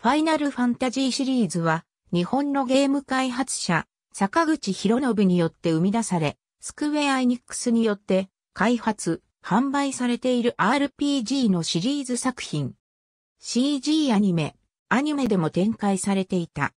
ファイナルファンタジーシリーズは、日本のゲーム開発者、坂口博信によって生み出され、スクウェアエニックスによって、開発、販売されている RPG のシリーズ作品。CG アニメ、アニメでも展開されていた。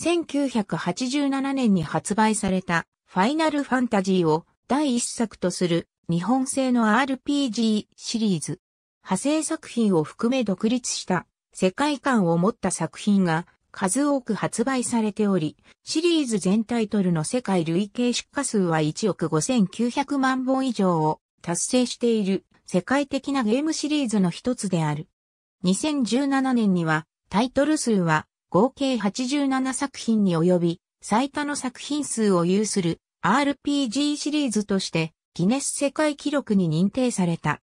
1987年に発売された、ファイナルファンタジーを第一作とする、日本製の RPG シリーズ。派生作品を含め独立した世界観を持った作品が数多く発売されており、シリーズ全タイトルの世界累計出荷数は1億5900万本以上を達成している世界的なゲームシリーズの一つである。2017年にはタイトル数は合計87作品に及び最多の作品数を有する RPG シリーズとしてギネス世界記録に認定された。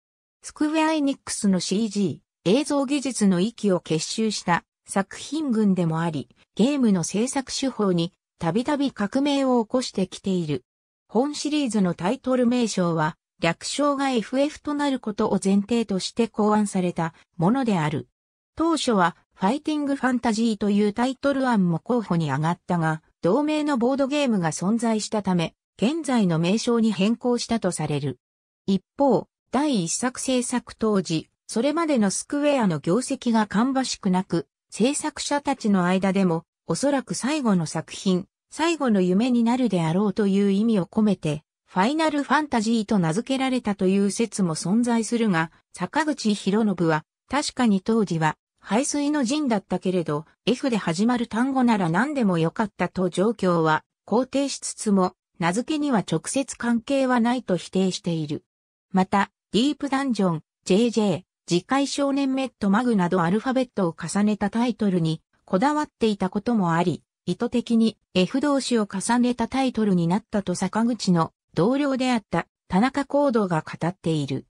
スクウェアエニックスの CG、映像技術の域を結集した作品群でもあり、ゲームの制作手法にたびたび革命を起こしてきている。本シリーズのタイトル名称は、略称が FF となることを前提として考案されたものである。当初は、ファイティングファンタジーというタイトル案も候補に上がったが、同名のボードゲームが存在したため、現在の名称に変更したとされる。一方、第一作制作当時、それまでのスクウェアの業績が芳しくなく、制作者たちの間でも、おそらく最後の作品、最後の夢になるであろうという意味を込めて、ファイナルファンタジーと名付けられたという説も存在するが、坂口博信は、確かに当時は、排水の陣だったけれど、F で始まる単語なら何でもよかったと状況は肯定しつつも、名付けには直接関係はないと否定している。また、ディープダンジョン、JJ、次回少年メットマグなどアルファベットを重ねたタイトルにこだわっていたこともあり、意図的に F 同士を重ねたタイトルになったと坂口の同僚であった田中行動が語っている。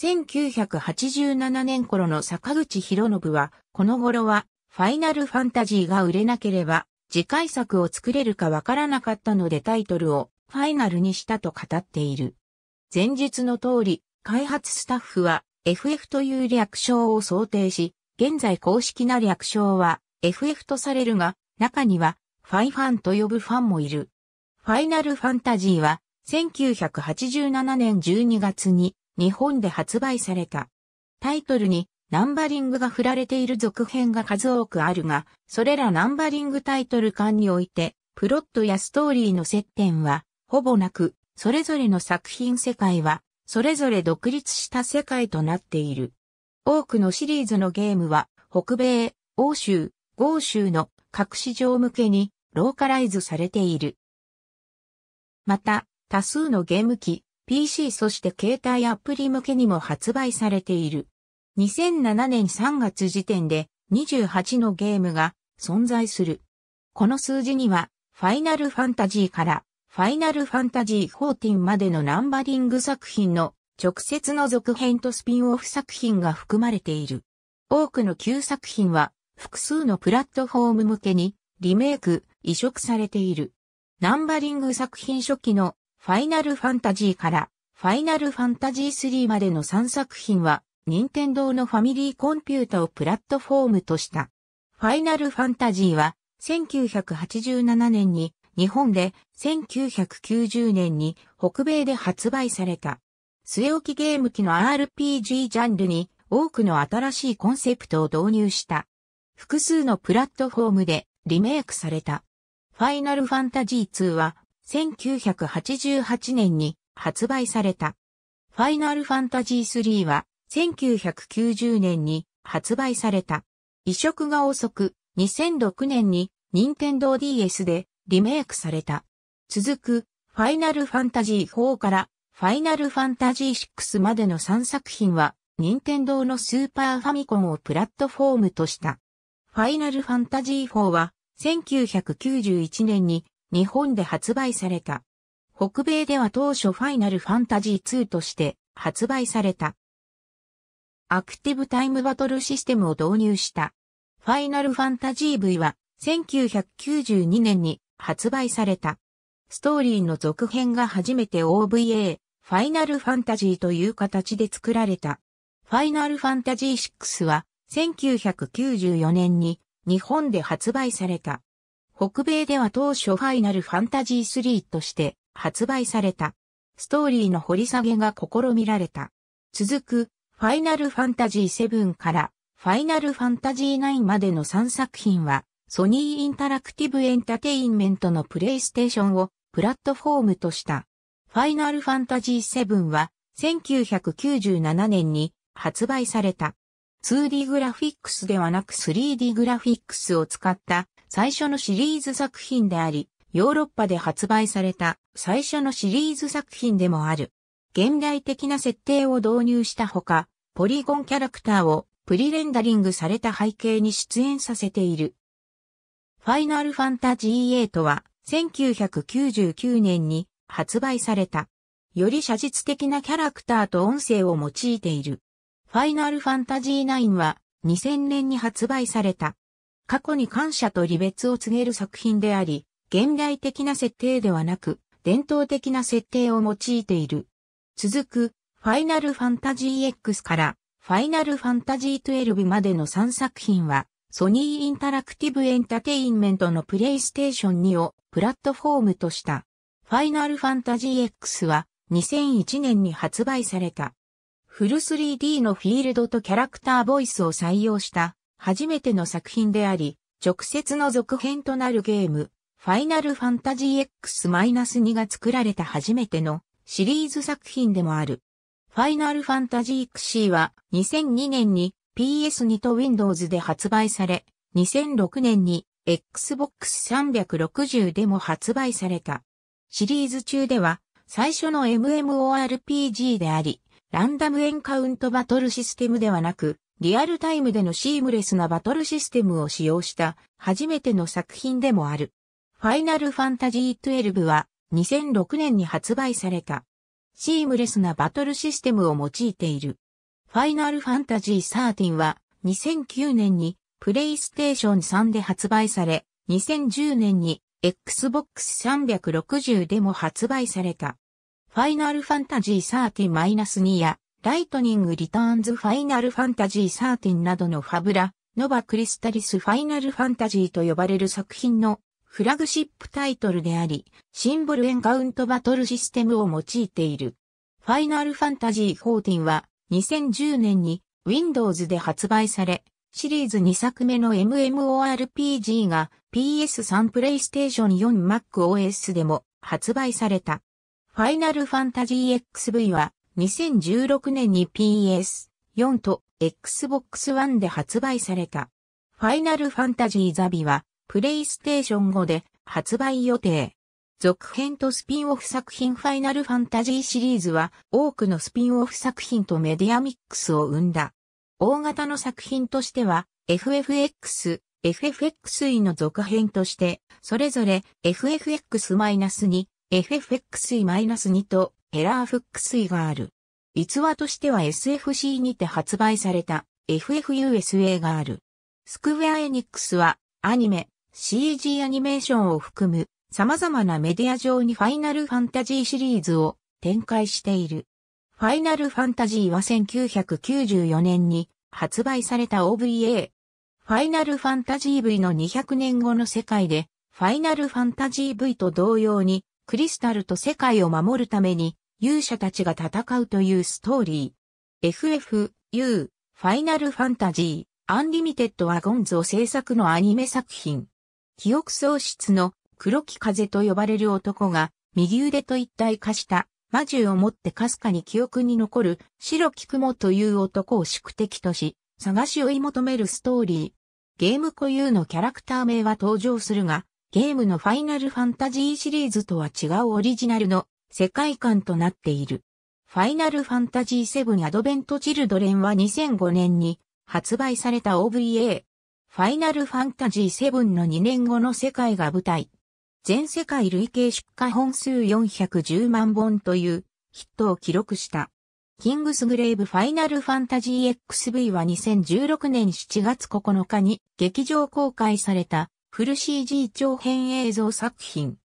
1987年頃の坂口博信は、この頃はファイナルファンタジーが売れなければ次回作を作れるかわからなかったのでタイトルをファイナルにしたと語っている。前述の通り、開発スタッフは FF という略称を想定し、現在公式な略称は FF とされるが、中にはファイファンと呼ぶファンもいる。ファイナルファンタジーは1987年12月に日本で発売された。タイトルにナンバリングが振られている続編が数多くあるが、それらナンバリングタイトル間において、プロットやストーリーの接点は、ほぼなく、それぞれの作品世界は、それぞれ独立した世界となっている。多くのシリーズのゲームは、北米、欧州、豪州の各市場向けにローカライズされている。また、多数のゲーム機、PC そして携帯アプリ向けにも発売されている。2007年3月時点で28のゲームが存在する。この数字には、ファイナルファンタジーからファイナルファンタジー14までのナンバリング作品の直接の続編とスピンオフ作品が含まれている。多くの旧作品は複数のプラットフォーム向けにリメイク、移植されている。ナンバリング作品初期のファイナルファンタジーからファイナルファンタジー3までの3作品は任天堂のファミリーコンピュータをプラットフォームとした。ファイナルファンタジーは1987年に日本で1990年に北米で発売された。据え置きゲーム機の RPG ジャンルに多くの新しいコンセプトを導入した。複数のプラットフォームでリメイクされた。ファイナルファンタジー2は1988年に発売された。ファイナルファンタジー3は1990年に発売された。移植が遅く2006年に任天堂 DS でリメイクされた。続く、ファイナルファンタジー4からファイナルファンタジー6までの3作品は、任天堂のスーパーファミコンをプラットフォームとした。ファイナルファンタジー4は、1991年に日本で発売された。北米では当初ファイナルファンタジー2として発売された。アクティブタイムバトルシステムを導入した。ファイナルファンタジー V は1992年に発売された。ストーリーの続編が初めて OVA、ファイナルファンタジーという形で作られた。ファイナルファンタジー6は1994年に日本で発売された。北米では当初ファイナルファンタジー3として発売された。ストーリーの掘り下げが試みられた。続く、ファイナルファンタジー7からファイナルファンタジー9までの3作品はソニーインタラクティブエンタテインメントのプレイステーションをプラットフォームとした。ファイナルファンタジー7は1997年に発売された。2D グラフィックスではなく 3D グラフィックスを使った最初のシリーズ作品であり、ヨーロッパで発売された最初のシリーズ作品でもある。現代的な設定を導入したほか、ポリゴンキャラクターをプリレンダリングされた背景に出演させている。ファイナルファンタジー8は1999年に発売された。より写実的なキャラクターと音声を用いている。ファイナルファンタジー9は2000年に発売された。過去に感謝と離別を告げる作品であり、現代的な設定ではなく、伝統的な設定を用いている。続く、ファイナルファンタジー X から、ファイナルファンタジー12までの3作品は、ソニーインタラクティブエンタテインメントのプレイステーション2をプラットフォームとした。ファイナルファンタジー X は2001年に発売された。フル 3D のフィールドとキャラクターボイスを採用した初めての作品であり、直接の続編となるゲーム、ファイナルファンタジー X-2 が作られた初めてのシリーズ作品でもある。ファイナルファンタジー XC は2002年に PS2 と Windows で発売され、2006年に Xbox 360でも発売された。シリーズ中では最初の MMORPG であり、ランダムエンカウントバトルシステムではなく、リアルタイムでのシームレスなバトルシステムを使用した初めての作品でもある。ファイナルファンタジー12は2006年に発売された。シームレスなバトルシステムを用いている。ファイナルファンタジー13は2009年にプレイステーション3で発売され、2010年に Xbox 360でも発売された。ファイナルファンタジー13-2やライトニングリターンズファイナルファンタジー13などのファブラ、ノバクリスタリスファイナルファンタジーと呼ばれる作品のフラグシップタイトルであり、シンボルエンカウントバトルシステムを用いている。ファイナルファンタジー14は2010年に Windows で発売され、シリーズ2作目の MMORPG が PS3 PlayStation 4 MacOS でも発売された。ファイナルファンタジー XV は2016年に PS4 と Xbox One で発売された。ファイナルファンタジーザビはプレイステーション5で発売予定。続編とスピンオフ作品ファイナルファンタジーシリーズは多くのスピンオフ作品とメディアミックスを生んだ。大型の作品としては FFX、FFXE の続編として、それぞれ FFX-2、FFXE-2 とエラーフックス E がある。逸話としては SFC にて発売された FFUSA がある。スクウェアエニックスはアニメ、CG アニメーションを含む様々なメディア上にファイナルファンタジーシリーズを展開している。ファイナルファンタジーは1994年に発売された OVA。ファイナルファンタジー V の200年後の世界で、ファイナルファンタジー V と同様に、クリスタルと世界を守るために、勇者たちが戦うというストーリー。FF、U、ファイナルファンタジー、アンリミテッドアゴンズを制作のアニメ作品。記憶喪失の黒木風と呼ばれる男が、右腕と一体化した魔獣を持ってかすかに記憶に残る白木雲という男を宿敵とし、探し追い求めるストーリー。ゲーム固有のキャラクター名は登場するが、ゲームのファイナルファンタジーシリーズとは違うオリジナルの世界観となっている。ファイナルファンタジー7アドベントチルドレンは2005年に発売された OVA。ファイナルファンタジー7の2年後の世界が舞台。全世界累計出荷本数410万本というヒットを記録した。キングスグレーブファイナルファンタジー XV は2016年7月9日に劇場公開されたフル CG 長編映像作品。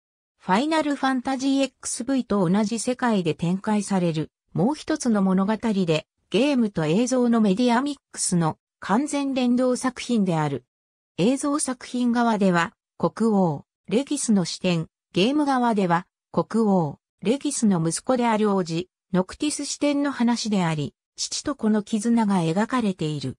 ファイナルファンタジー XV と同じ世界で展開されるもう一つの物語でゲームと映像のメディアミックスの完全連動作品である。映像作品側では国王、レギスの視点、ゲーム側では、国王、レギスの息子である王子、ノクティス視点の話であり、父と子の絆が描かれている。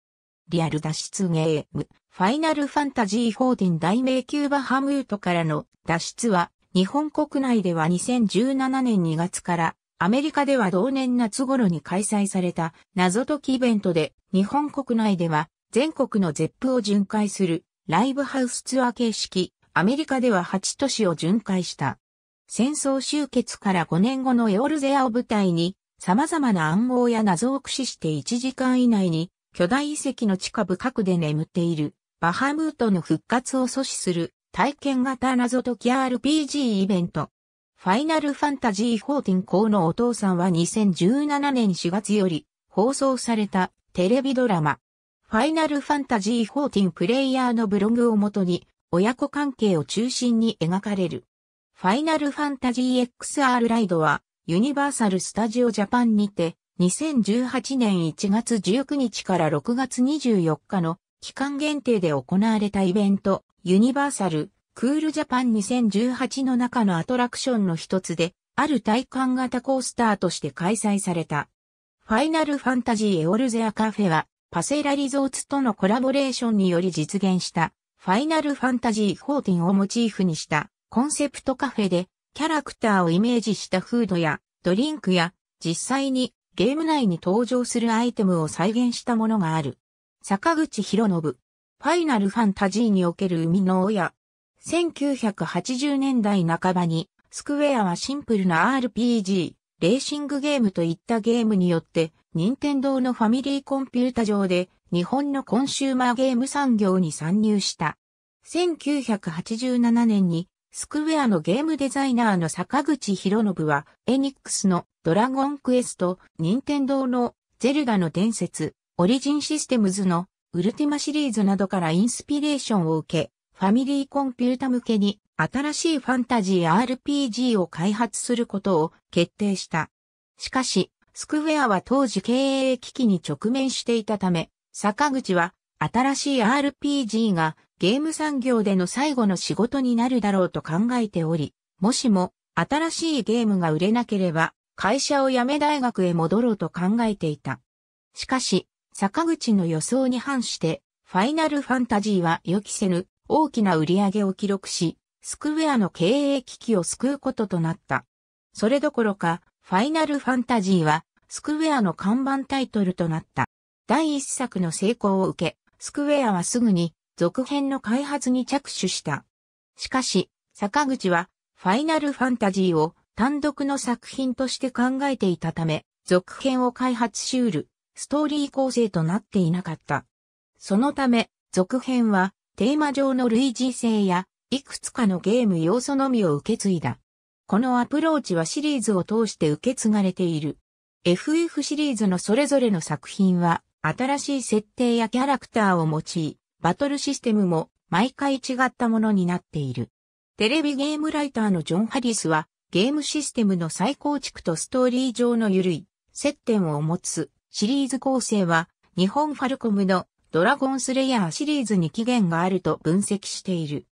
リアル脱出ゲーム、ファイナルファンタジー4大迷宮バハムートからの脱出は、日本国内では2017年2月から、アメリカでは同年夏頃に開催された謎解きイベントで、日本国内では全国の絶ップを巡回するライブハウスツアー形式アメリカでは8都市を巡回した。戦争終結から5年後のエオルゼアを舞台に、様々な暗号や謎を駆使して1時間以内に、巨大遺跡の地下深くで眠っている、バハムートの復活を阻止する、体験型謎解き RPG イベント。ファイナルファンタジー14校のお父さんは2017年4月より放送されたテレビドラマ。ファイナルファンタジー14プレイヤーのブログをもとに親子関係を中心に描かれる。ファイナルファンタジー XR ライドは、ユニバーサル・スタジオ・ジャパンにて、2018年1月19日から6月24日の期間限定で行われたイベント、ユニバーサル・クールジャパン2018の中のアトラクションの一つで、ある体感型コースターとして開催された。ファイナルファンタジーエオルゼアカフェは、パセラリゾーツとのコラボレーションにより実現したファイナルファンタジー14をモチーフにしたコンセプトカフェでキャラクターをイメージしたフードやドリンクや実際にゲーム内に登場するアイテムを再現したものがある。坂口博信。ファイナルファンタジーにおける生みの親。1980年代半ばにスクウェアはシンプルな RPG、レーシングゲームといったゲームによって、任天堂のファミリーコンピュータ上で日本のコンシューマーゲーム産業に参入した。1987年にスクウェアのゲームデザイナーの坂口博信は、エニックスのドラゴンクエスト、任天堂のゼルダの伝説、オリジンシステムズのウルティマシリーズなどからインスピレーションを受け、ファミリーコンピュータ向けに新しいファンタジー RPG を開発することを決定した。しかし、スクウェアは当時経営危機に直面していたため、坂口は、新しい RPG がゲーム産業での最後の仕事になるだろうと考えており、もしも新しいゲームが売れなければ会社を辞め大学へ戻ろうと考えていた。しかし、坂口の予想に反して、ファイナルファンタジーは予期せぬ大きな売り上げを記録し、スクウェアの経営危機を救うこととなった。それどころか、ファイナルファンタジーはスクウェアの看板タイトルとなった。第一作の成功を受け、スクウェアはすぐに続編の開発に着手した。しかし、坂口はファイナルファンタジーを単独の作品として考えていたため、続編を開発しうるストーリー構成となっていなかった。そのため、続編はテーマ上の類似性やいくつかのゲーム要素のみを受け継いだ。このアプローチはシリーズを通して受け継がれている。FF シリーズのそれぞれの作品は新しい設定やキャラクターを用い、バトルシステムも毎回違ったものになっている。テレビゲームライターのジョン・ハリスは、ゲームシステムの再構築とストーリー上の緩い接点を持つシリーズ構成は、日本ファルコムのドラゴンスレイヤーシリーズに起源があると分析している。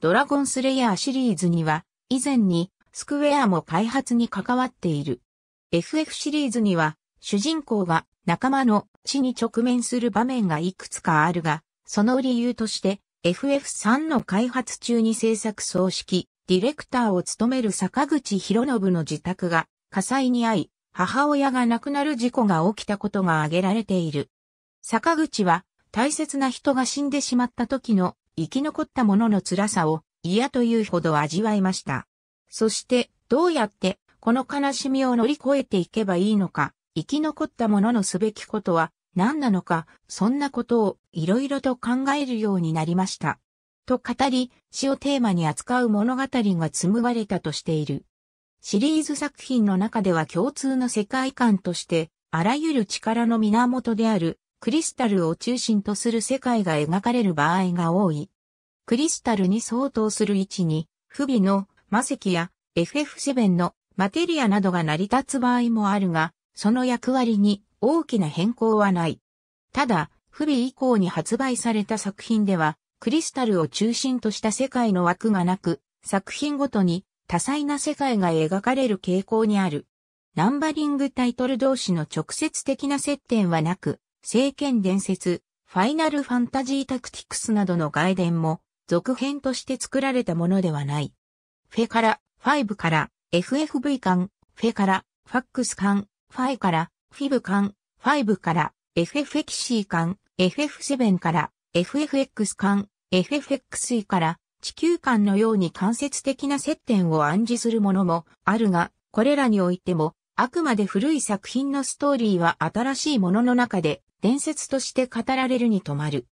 ドラゴンスレイヤーシリーズには、以前にスクウェアも開発に関わっている。FF シリーズには、主人公が仲間の死に直面する場面がいくつかあるが、その理由として FF3 の開発中に制作総指揮、ディレクターを務める坂口博信の自宅が火災に遭い、母親が亡くなる事故が起きたことが挙げられている。坂口は大切な人が死んでしまった時の生き残った者の辛さを嫌というほど味わいました。そしてどうやってこの悲しみを乗り越えていけばいいのか生き残った者のすべきことは何なのか、そんなことをいろいろと考えるようになりました。と語り、詩をテーマに扱う物語が紡がれたとしている。シリーズ作品の中では共通の世界観として、あらゆる力の源であるクリスタルを中心とする世界が描かれる場合が多い。クリスタルに相当する位置に、不備の魔石や FF7 のマテリアなどが成り立つ場合もあるが、その役割に大きな変更はない。ただ、不備以降に発売された作品では、クリスタルを中心とした世界の枠がなく、作品ごとに多彩な世界が描かれる傾向にある。ナンバリングタイトル同士の直接的な接点はなく、聖剣伝説、ファイナルファンタジータクティクスなどの外伝も、続編として作られたものではない。フェから、ファイブから、FFV 間、フェから、ファックス間、ファイから、フィブ間、ファイブから、FFXC 間、FF7 から、FFX 間、FFXE から、地球間のように間接的な接点を暗示するものもあるが、これらにおいても、あくまで古い作品のストーリーは新しいものの中で伝説として語られるに止まる。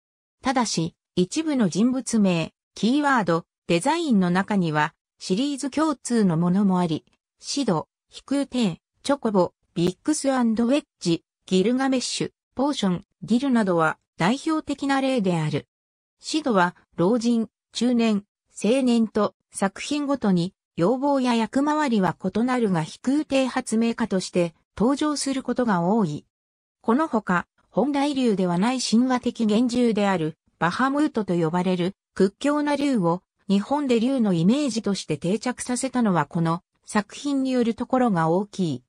ただし、一部の人物名、キーワード、デザインの中には、シリーズ共通のものもあり、シド、飛空艇、チョコボ、ビッグスウェッジ、ギルガメッシュ、ポーション、ギルなどは代表的な例である。シドは老人、中年、青年と作品ごとに要望や役回りは異なるが飛空艇発明家として登場することが多い。このほか、本来流ではない神話的源獣であるバハムートと呼ばれる屈強な竜を日本で竜のイメージとして定着させたのはこの作品によるところが大きい。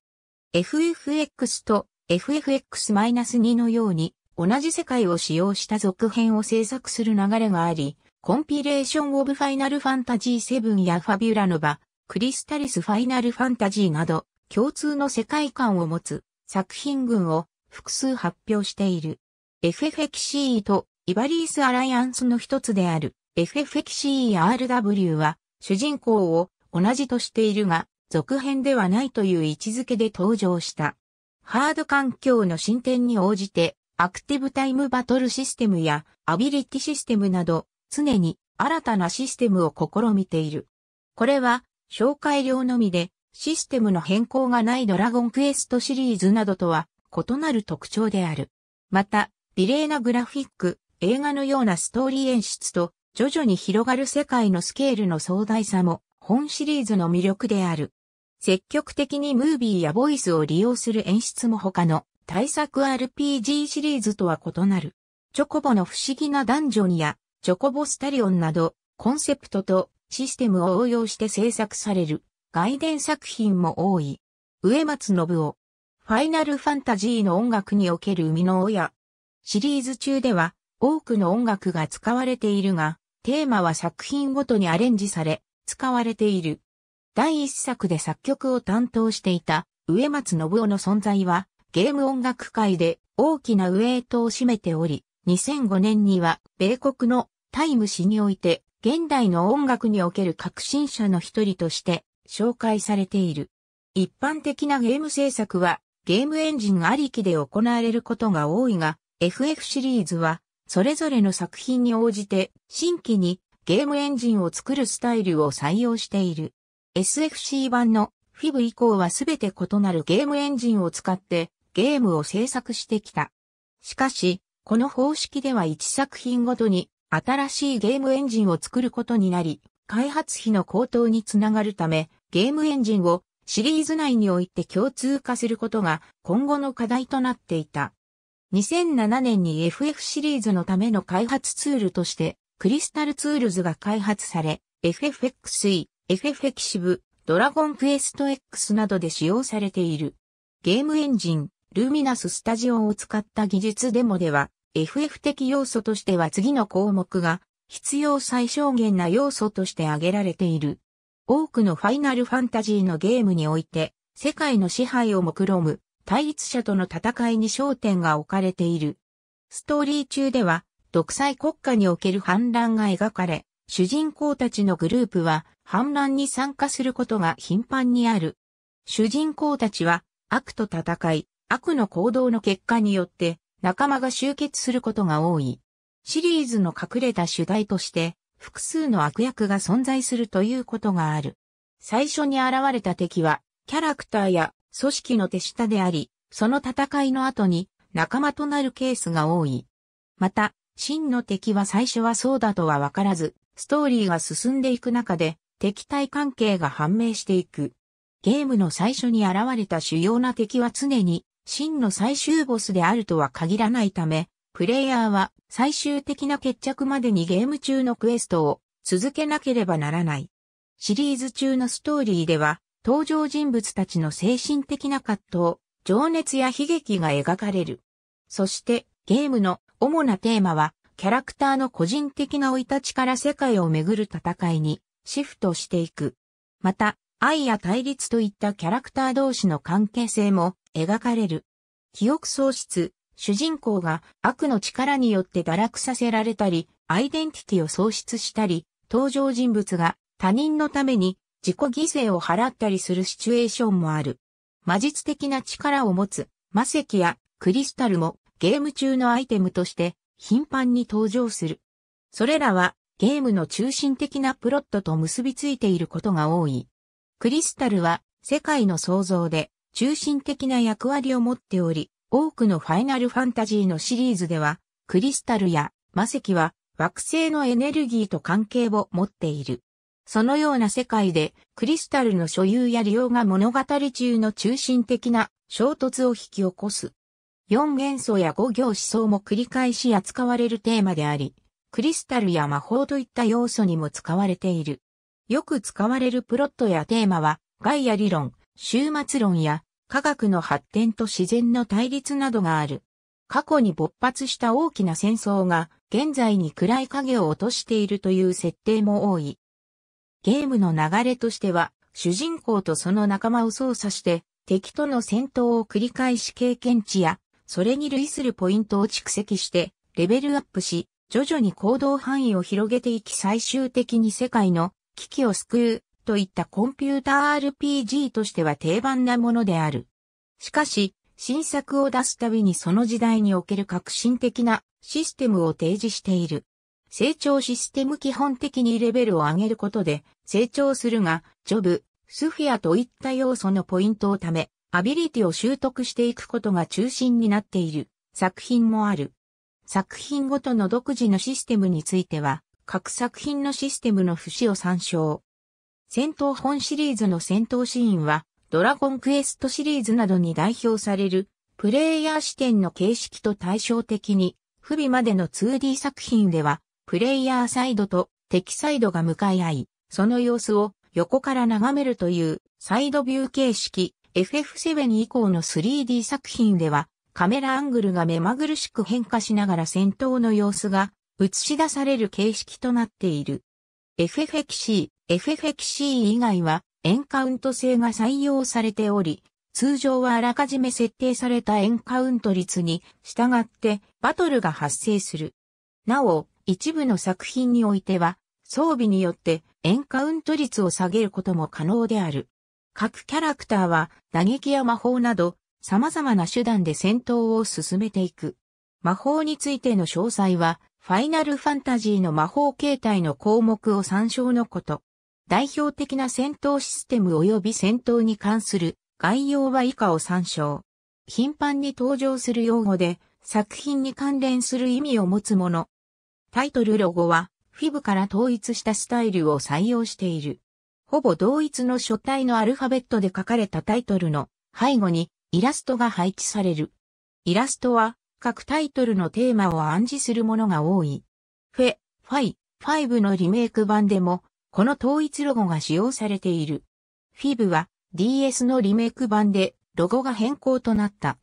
FFX と FFX-2 のように同じ世界を使用した続編を制作する流れがあり、コンピレーション・オブ・ファイナル・ファンタジー7やファビュラノバ、クリスタリス・ファイナル・ファンタジーなど、共通の世界観を持つ作品群を複数発表している。FFXE とイバリース・アライアンスの一つである FFXERW は主人公を同じとしているが、続編ではないという位置づけで登場した。ハード環境の進展に応じて、アクティブタイムバトルシステムやアビリティシステムなど、常に新たなシステムを試みている。これは、紹介量のみで、システムの変更がないドラゴンクエストシリーズなどとは異なる特徴である。また、美麗なグラフィック、映画のようなストーリー演出と、徐々に広がる世界のスケールの壮大さも、本シリーズの魅力である。積極的にムービーやボイスを利用する演出も他の対策 RPG シリーズとは異なる。チョコボの不思議なダンジョンやチョコボスタリオンなどコンセプトとシステムを応用して制作される外伝作品も多い。植松信夫。ファイナルファンタジーの音楽における生みの親。シリーズ中では多くの音楽が使われているが、テーマは作品ごとにアレンジされ、使われている。第一作で作曲を担当していた植松信夫の存在はゲーム音楽界で大きなウェイトを占めており、2005年には米国のタイム誌において現代の音楽における革新者の一人として紹介されている。一般的なゲーム制作はゲームエンジンありきで行われることが多いが、FF シリーズはそれぞれの作品に応じて新規にゲームエンジンを作るスタイルを採用している。SFC 版の FIB 以降はすべて異なるゲームエンジンを使ってゲームを制作してきた。しかし、この方式では1作品ごとに新しいゲームエンジンを作ることになり、開発費の高騰につながるため、ゲームエンジンをシリーズ内において共通化することが今後の課題となっていた。2007年に FF シリーズのための開発ツールとして、クリスタルツールズが開発され、FFXE、エフェフェキシブ、ドラゴンクエスト X などで使用されている。ゲームエンジン、ルミナススタジオを使った技術デモでは、FF 的要素としては次の項目が必要最小限な要素として挙げられている。多くのファイナルファンタジーのゲームにおいて、世界の支配を目論む対立者との戦いに焦点が置かれている。ストーリー中では、独裁国家における反乱が描かれ、主人公たちのグループは反乱に参加することが頻繁にある。主人公たちは悪と戦い、悪の行動の結果によって仲間が集結することが多い。シリーズの隠れた主題として複数の悪役が存在するということがある。最初に現れた敵はキャラクターや組織の手下であり、その戦いの後に仲間となるケースが多い。また、真の敵は最初はそうだとはわからず、ストーリーが進んでいく中で敵対関係が判明していく。ゲームの最初に現れた主要な敵は常に真の最終ボスであるとは限らないため、プレイヤーは最終的な決着までにゲーム中のクエストを続けなければならない。シリーズ中のストーリーでは、登場人物たちの精神的な葛藤、情熱や悲劇が描かれる。そして、ゲームの主なテーマは、キャラクターの個人的な追い立ちから世界をめぐる戦いにシフトしていく。また、愛や対立といったキャラクター同士の関係性も描かれる。記憶喪失、主人公が悪の力によって堕落させられたり、アイデンティティを喪失したり、登場人物が他人のために自己犠牲を払ったりするシチュエーションもある。魔術的な力を持つ魔石やクリスタルもゲーム中のアイテムとして頻繁に登場する。それらはゲームの中心的なプロットと結びついていることが多い。クリスタルは世界の創造で中心的な役割を持っており、多くのファイナルファンタジーのシリーズでは、クリスタルや魔石は惑星のエネルギーと関係を持っている。そのような世界で、クリスタルの所有や利用が物語中の中心的な衝突を引き起こす。4元素や5行思想も繰り返し扱われるテーマであり、クリスタルや魔法といった要素にも使われている。よく使われるプロットやテーマは、ガイア理論、終末論や、科学の発展と自然の対立などがある。過去に勃発した大きな戦争が、現在に暗い影を落としているという設定も多い。ゲームの流れとしては、主人公とその仲間を操作して、敵との戦闘を繰り返し経験値や、それに類するポイントを蓄積して、レベルアップし、徐々に行動範囲を広げていき最終的に世界の危機を救うといったコンピューター RPG としては定番なものである。しかし、新作を出すたびにその時代における革新的なシステムを提示している。成長システム基本的にレベルを上げることで成長するが、ジョブ、スフィアといった要素のポイントをため、アビリティを習得していくことが中心になっている作品もある。作品ごとの独自のシステムについては、各作品のシステムの節を参照。戦闘本シリーズの戦闘シーンは、ドラゴンクエストシリーズなどに代表される、プレイヤー視点の形式と対照的に、不備までの 2D 作品では、プレイヤーサイドと敵サイドが向かい合い、その様子を横から眺めるというサイドビュー形式、FF7 以降の 3D 作品では、カメラアングルが目まぐるしく変化しながら戦闘の様子が映し出される形式となっている。FFXC、FFXC 以外はエンカウント性が採用されており、通常はあらかじめ設定されたエンカウント率に従ってバトルが発生する。なお、一部の作品においては装備によってエンカウント率を下げることも可能である。各キャラクターは打撃や魔法など様々な手段で戦闘を進めていく。魔法についての詳細は、ファイナルファンタジーの魔法形態の項目を参照のこと。代表的な戦闘システム及び戦闘に関する概要は以下を参照。頻繁に登場する用語で作品に関連する意味を持つもの。タイトルロゴはフィブから統一したスタイルを採用している。ほぼ同一の書体のアルファベットで書かれたタイトルの背後にイラストが配置される。イラストは各タイトルのテーマを暗示するものが多い。フェ、ファイ、ファイブのリメイク版でもこの統一ロゴが使用されている。フィブは DS のリメイク版でロゴが変更となった。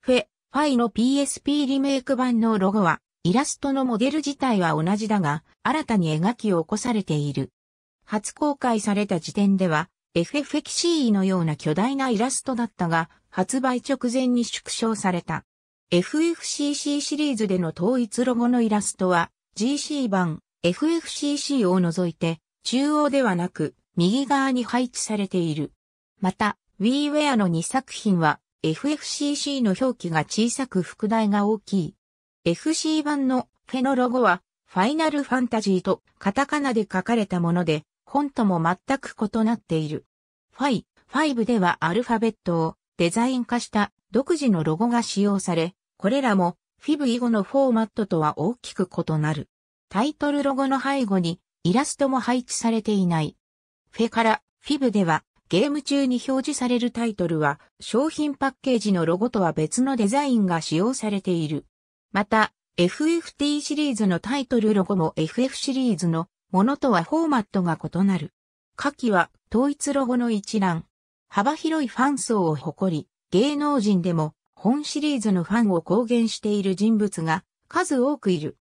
フェ、ファイの PSP リメイク版のロゴはイラストのモデル自体は同じだが新たに描き起こされている。初公開された時点では FFXE のような巨大なイラストだったが、発売直前に縮小された。FFCC シリーズでの統一ロゴのイラストは GC 版 FFCC を除いて中央ではなく右側に配置されている。また WeWare の2作品は FFCC の表記が小さく副題が大きい。FC 版のフェのロゴはファイナルファンタジーとカタカナで書かれたもので本とも全く異なっている。ファイ、ブではアルファベットをデザイン化した独自のロゴが使用され、これらもフィブ以後のフォーマットとは大きく異なる。タイトルロゴの背後にイラストも配置されていない。フェからフィブではゲーム中に表示されるタイトルは商品パッケージのロゴとは別のデザインが使用されている。また FFT シリーズのタイトルロゴも FF シリーズのものとはフォーマットが異なる。下記は統一ロゴの一覧。幅広いファン層を誇り、芸能人でも本シリーズのファンを公言している人物が数多くいる。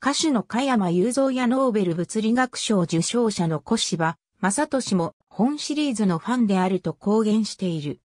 歌手の加山雄三やノーベル物理学賞受賞者の小芝正俊も本シリーズのファンであると公言している。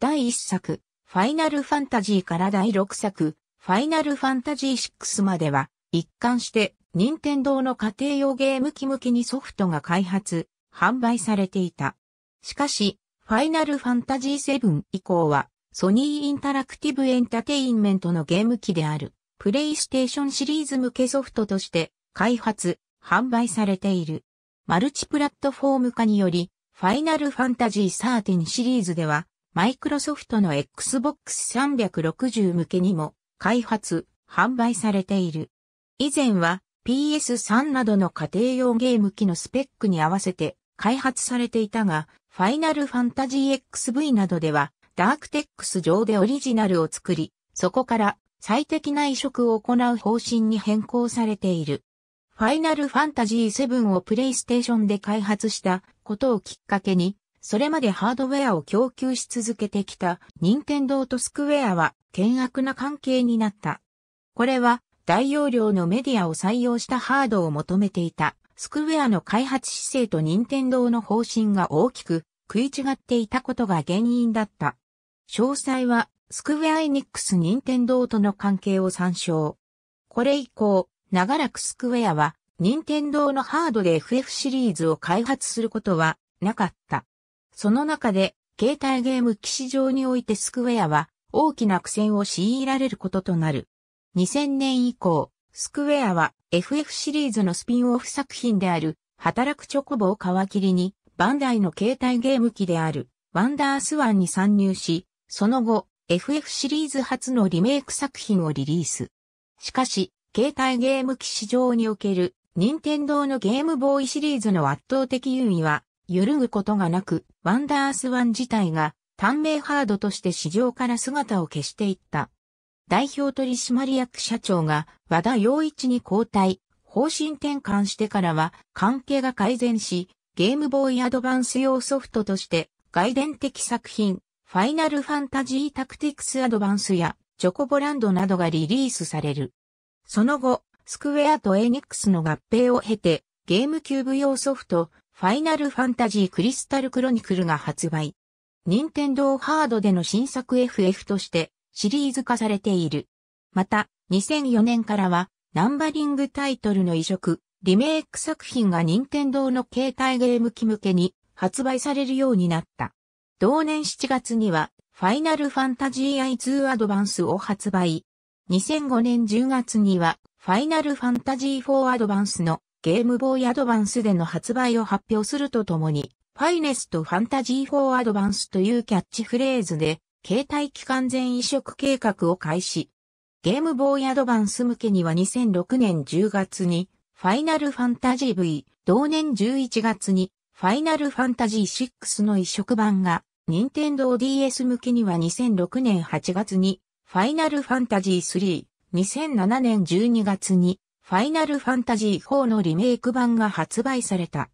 第1作、ファイナルファンタジーから第6作、ファイナルファンタジー6までは、一貫して任天堂の家庭用ゲーム機向けにソフトが開発、販売されていた。しかし、ファイナルファンタジー7以降は、ソニーインタラクティブエンタテインメントのゲーム機である、プレイステーションシリーズ向けソフトとして、開発、販売されている。マルチプラットフォーム化により、ファイナルファンタジー13シリーズでは、マイクロソフトの Xbox 360向けにも、開発、販売されている。以前は、PS3 などの家庭用ゲーム機のスペックに合わせて開発されていたが、ファイナルファンタジー XV などでは、ダークテックス上でオリジナルを作り、そこから最適な移植を行う方針に変更されている。ファイナルファンタジー7をプレイステーションで開発したことをきっかけに、それまでハードウェアを供給し続けてきた任天堂とスクウェアは険悪な関係になった。これは大容量のメディアを採用したハードを求めていた、スクウェアの開発姿勢と任天堂の方針が大きく食い違っていたことが原因だった。詳細は、スクウェアエニックス任天堂との関係を参照。これ以降、長らくスクウェアは、任天堂のハードで FF シリーズを開発することはなかった。その中で、携帯ゲーム機市場においてスクウェアは大きな苦戦を強いられることとなる。2000年以降、スクウェアは FF シリーズのスピンオフ作品である、働くチョコボを皮切りに、バンダイの携帯ゲーム機である、ワンダースワンに参入し、その後、FF シリーズ初のリメイク作品をリリース。しかし、携帯ゲーム機市場における、任天堂のゲームボーイシリーズの圧倒的優位は、揺るぐことがなく、ワンダースワン自体が、短命ハードとして市場から姿を消していった。代表取締役社長が和田洋一に交代、方針転換してからは関係が改善し、ゲームボーイアドバンス用ソフトとして外伝的作品、ファイナルファンタジータクティクスアドバンスやチョコボランドなどがリリースされる。その後、スクウェアとエニックスの合併を経て、ゲームキューブ用ソフト、ファイナルファンタジークリスタルクロニクルが発売。任天堂ハードでの新作 FF として、シリーズ化されている。また、2004年からは、ナンバリングタイトルの移植、リメイク作品が任天堂の携帯ゲーム機向けに発売されるようになった。同年7月には、ファイナルファンタジー i2 アドバンスを発売。2005年10月には、ファイナルファンタジー4アドバンスのゲームボーイアドバンスでの発売を発表するとともに、ファイネストファンタジー4アドバンスというキャッチフレーズで携帯機完全移植計画を開始。ゲームボーイアドバンス向けには2006年10月にファイナルファンタジー V、同年11月にファイナルファンタジー6の移植版が、任天堂 DS 向けには2006年8月にファイナルファンタジー3、2007年12月にファイナルファンタジー4のリメイク版が発売された。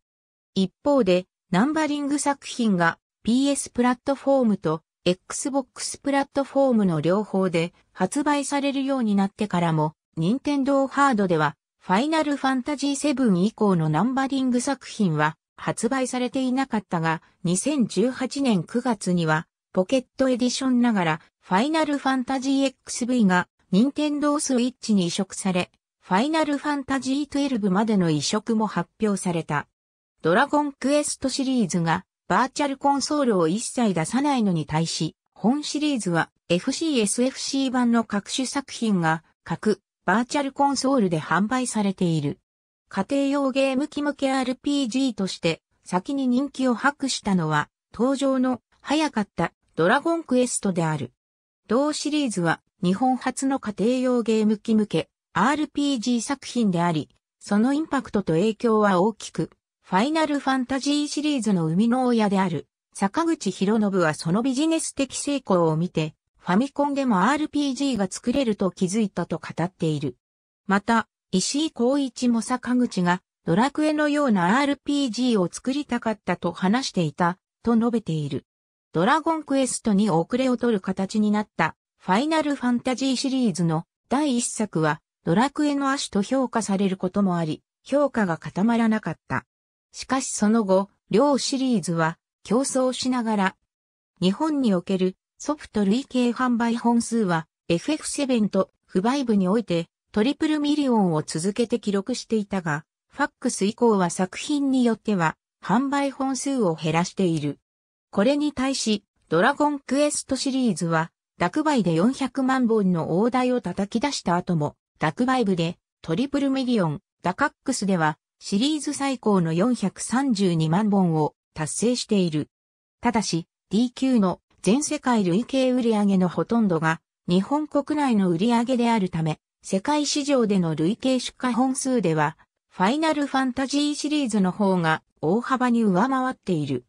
一方で、ナンバリング作品が PS プラットフォームと Xbox プラットフォームの両方で発売されるようになってからも、任天堂ハードでは、ファイナルファンタジー7以降のナンバリング作品は発売されていなかったが、2018年9月には、ポケットエディションながら、ファイナルファンタジー XV が、任天堂スイッチに移植され、ファイナルファンタジー12までの移植も発表された。ドラゴンクエストシリーズがバーチャルコンソールを一切出さないのに対し、本シリーズは FCSFC 版の各種作品が各バーチャルコンソールで販売されている。家庭用ゲーム機向け RPG として先に人気を博したのは登場の早かったドラゴンクエストである。同シリーズは日本初の家庭用ゲーム機向け RPG 作品であり、そのインパクトと影響は大きく、ファイナルファンタジーシリーズの生みの親である、坂口博信はそのビジネス的成功を見て、ファミコンでも RPG が作れると気づいたと語っている。また、石井光一も坂口がドラクエのような RPG を作りたかったと話していた、と述べている。ドラゴンクエストに遅れを取る形になったファイナルファンタジーシリーズの第一作はドラクエの足と評価されることもあり、評価が固まらなかった。しかしその後、両シリーズは競争しながら、日本におけるソフト累計販売本数は FF7 と部においてトリプルミリオンを続けて記録していたが、ファックス以降は作品によっては販売本数を減らしている。これに対し、ドラゴンクエストシリーズは、落売で400万本の大台を叩き出した後も、落売部でトリプルミリオン、ダカックスではシリーズ最高の432万本を達成している。ただし、DQ の全世界累計売上のほとんどが日本国内の売上であるため、世界市場での累計出荷本数では、ファイナルファンタジーシリーズの方が大幅に上回っている。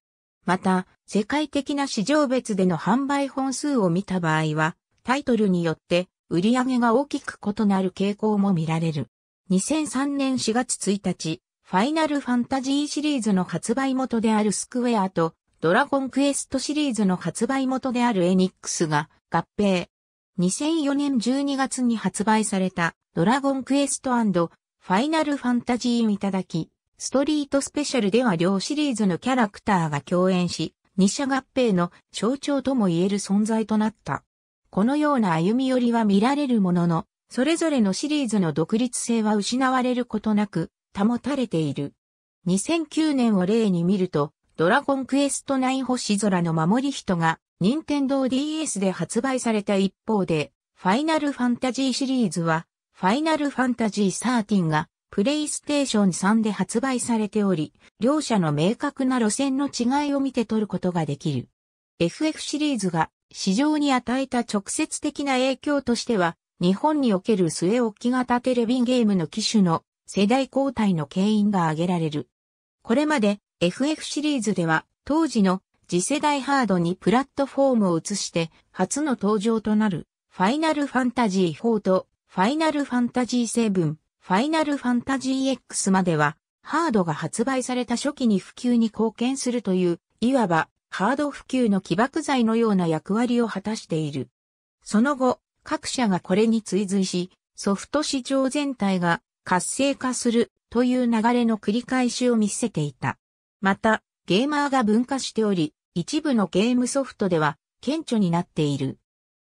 また、世界的な市場別での販売本数を見た場合は、タイトルによって売上が大きく異なる傾向も見られる。2003年4月1日、ファイナルファンタジーシリーズの発売元であるスクウェアと、ドラゴンクエストシリーズの発売元であるエニックスが合併。2004年12月に発売されたドラゴンクエストファイナルファンタジーいただき、ストリートスペシャルでは両シリーズのキャラクターが共演し、二者合併の象徴とも言える存在となった。このような歩み寄りは見られるものの、それぞれのシリーズの独立性は失われることなく保たれている。2009年を例に見ると、ドラゴンクエスト9星空の守り人が、任天堂 DS で発売された一方で、ファイナルファンタジーシリーズは、ファイナルファンタジー13が、プレイステーション3で発売されており、両者の明確な路線の違いを見て取ることができる。FF シリーズが市場に与えた直接的な影響としては、日本における末置き型テレビゲームの機種の世代交代の原因が挙げられる。これまで FF シリーズでは当時の次世代ハードにプラットフォームを移して初の登場となるファイナルファンタジー4とファイナルファンタジー7、ファイナルファンタジー X まではハードが発売された初期に普及に貢献するという、いわばハード普及の起爆剤のような役割を果たしている。その後、各社がこれに追随し、ソフト市場全体が活性化するという流れの繰り返しを見せていた。また、ゲーマーが分化しており、一部のゲームソフトでは顕著になっている。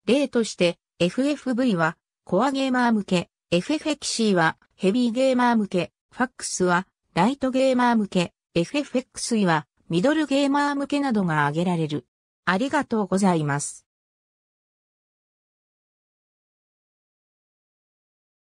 例として FFV はコアゲーマー向け、FFXC はヘビーゲーマー向け、FAX はライトゲーマー向け、FFXE はミドルゲーマー向けなどが挙げられる。ありがとうございます。